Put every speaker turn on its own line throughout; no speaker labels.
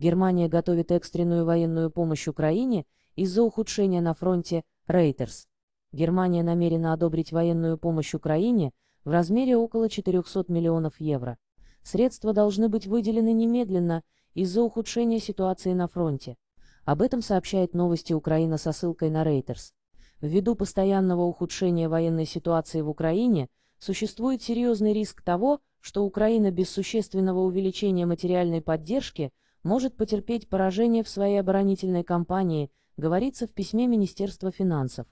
Германия готовит экстренную военную помощь Украине из-за ухудшения на фронте Рейтерс. Германия намерена одобрить военную помощь Украине в размере около 400 миллионов евро. Средства должны быть выделены немедленно из-за ухудшения ситуации на фронте. Об этом сообщает новости Украина со ссылкой на Рейтерс. Ввиду постоянного ухудшения военной ситуации в Украине, существует серьезный риск того, что Украина без существенного увеличения материальной поддержки – может потерпеть поражение в своей оборонительной кампании, говорится в письме Министерства финансов.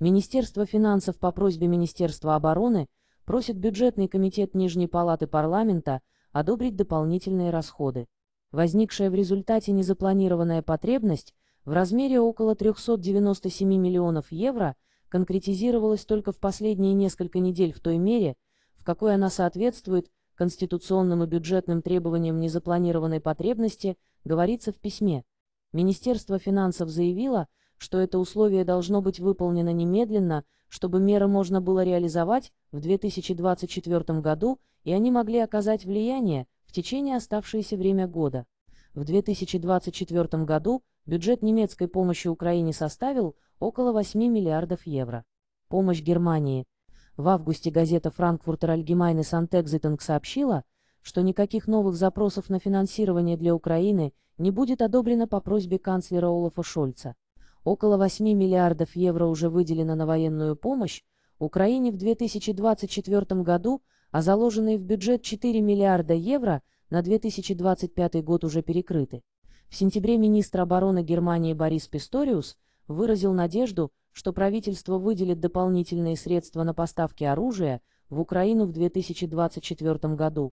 Министерство финансов по просьбе Министерства обороны просит бюджетный комитет Нижней палаты парламента одобрить дополнительные расходы. Возникшая в результате незапланированная потребность в размере около 397 миллионов евро конкретизировалась только в последние несколько недель в той мере, в какой она соответствует конституционным и бюджетным требованиям незапланированной потребности, говорится в письме. Министерство финансов заявило, что это условие должно быть выполнено немедленно, чтобы меры можно было реализовать в 2024 году и они могли оказать влияние в течение оставшееся время года. В 2024 году бюджет немецкой помощи Украине составил около 8 миллиардов евро. Помощь Германии – в августе газета Франкфуртер Альгемайне Сантекзитинг сообщила, что никаких новых запросов на финансирование для Украины не будет одобрено по просьбе канцлера Олафа Шольца. Около 8 миллиардов евро уже выделено на военную помощь Украине в 2024 году, а заложенные в бюджет 4 миллиарда евро на 2025 год уже перекрыты. В сентябре министр обороны Германии Борис Писториус выразил надежду, что правительство выделит дополнительные средства на поставки оружия в Украину в 2024 году.